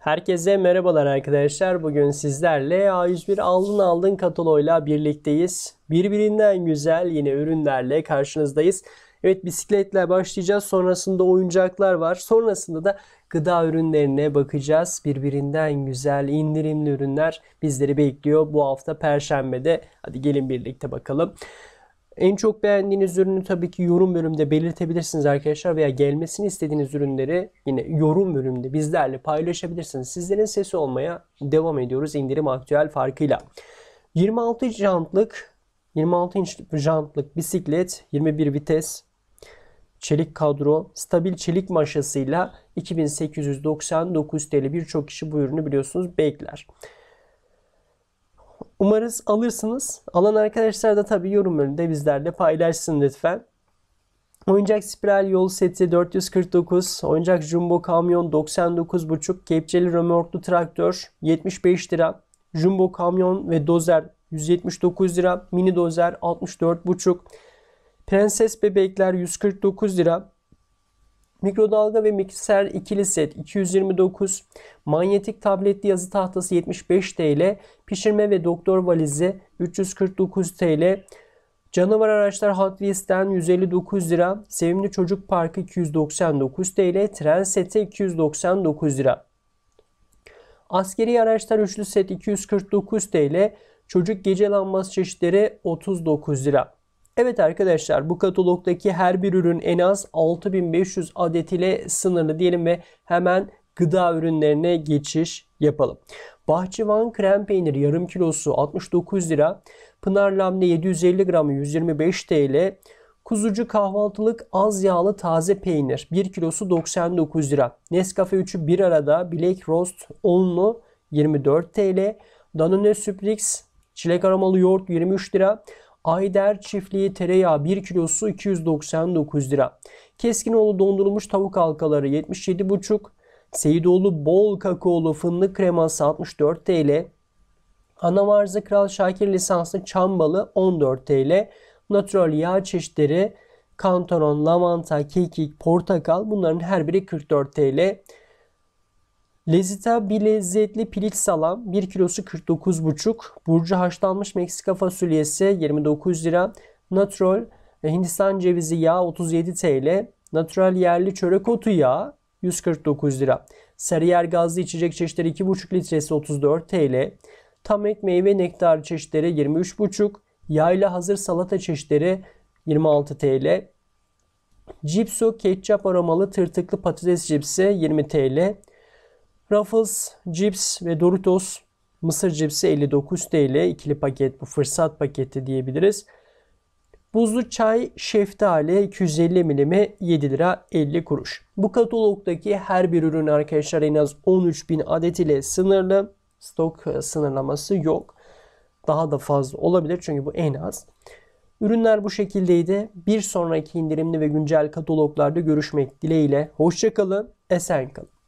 Herkese merhabalar arkadaşlar. Bugün sizlerle A101 Aldın Aldın kataloğuyla birlikteyiz. Birbirinden güzel yine ürünlerle karşınızdayız. Evet bisikletle başlayacağız. Sonrasında oyuncaklar var. Sonrasında da gıda ürünlerine bakacağız. Birbirinden güzel indirimli ürünler bizleri bekliyor bu hafta perşembede. Hadi gelin birlikte bakalım. En çok beğendiğiniz ürünü tabii ki yorum bölümünde belirtebilirsiniz arkadaşlar veya gelmesini istediğiniz ürünleri yine yorum bölümünde bizlerle paylaşabilirsiniz. Sizlerin sesi olmaya devam ediyoruz indirim aktüel farkıyla. 26 jantlık 26 inç jantlık bisiklet, 21 vites, çelik kadro, stabil çelik maşasıyla 2899 TL birçok kişi bu ürünü biliyorsunuz bekler. Umarız alırsınız. Alan arkadaşlar da tabii yorum bölümünde bizlerle paylaşsın lütfen. Oyuncak spiral yol seti 449, oyuncak jumbo kamyon 99,5, kepçeli römorklu traktör 75 lira, jumbo kamyon ve dozer 179 lira, mini dozer 64,5, prenses bebekler 149 lira, Mikrodalga ve mikser ikili set 229, manyetik tabletli yazı tahtası 75 TL, pişirme ve doktor valizi 349 TL, canavar araçlar Hot Wheels'ten 159 lira, sevimli çocuk parkı 299 TL, tren seti 299 lira. Askeri araçlar üçlü set 249 TL, çocuk gece lambası çeşitleri 39 lira. Evet arkadaşlar bu katalogdaki her bir ürün en az 6500 adet ile sınırlı diyelim ve hemen gıda ürünlerine geçiş yapalım. Bahçıvan krem peyniri yarım kilosu 69 lira. Pınar lamne 750 gramı 125 TL. Kuzucu kahvaltılık az yağlı taze peynir 1 kilosu 99 lira. Nescafe 3'ü bir arada Black Roast 10'lu 24 TL. Danone Suprix çilek aromalı yoğurt 23 lira. Ayder çiftliği tereyağı 1 kilosu 299 lira. Keskinoğlu dondurulmuş tavuk halkaları 77,5. Seyidoğlu bol kakaolu fındık kreması 64 TL. Anavarzı Kral Şakir lisanslı çambalı 14 TL. Natural yağ çeşitleri kantaron, lavanta, kekik, portakal bunların her biri 44 TL. Lezita bir lezzetli piliç salam 1 kilosu 49,5. Burcu haşlanmış Meksika fasulyesi 29 lira. Natural e, Hindistan cevizi yağı 37 TL. Natural yerli çörek otu yağı 149 lira. Sarıyer gazlı içecek çeşitleri 2,5 litresi 34 TL. Tamek meyve nektar çeşitleri 23,5. Yayla hazır salata çeşitleri 26 TL. Cipso ketçap aromalı tırtıklı patates cipsi 20 TL. Ruffles, Chips ve Doritos mısır cipsi 59 TL ikili paket bu fırsat paketi diyebiliriz. Buzlu çay şeftali 250 milimi 7 lira 50 kuruş. Bu katalogdaki her bir ürün arkadaşlar en az 13.000 adet ile sınırlı. Stok e, sınırlaması yok. Daha da fazla olabilir çünkü bu en az. Ürünler bu şekildeydi. Bir sonraki indirimli ve güncel kataloglarda görüşmek dileğiyle. Hoşçakalın, esen kalın.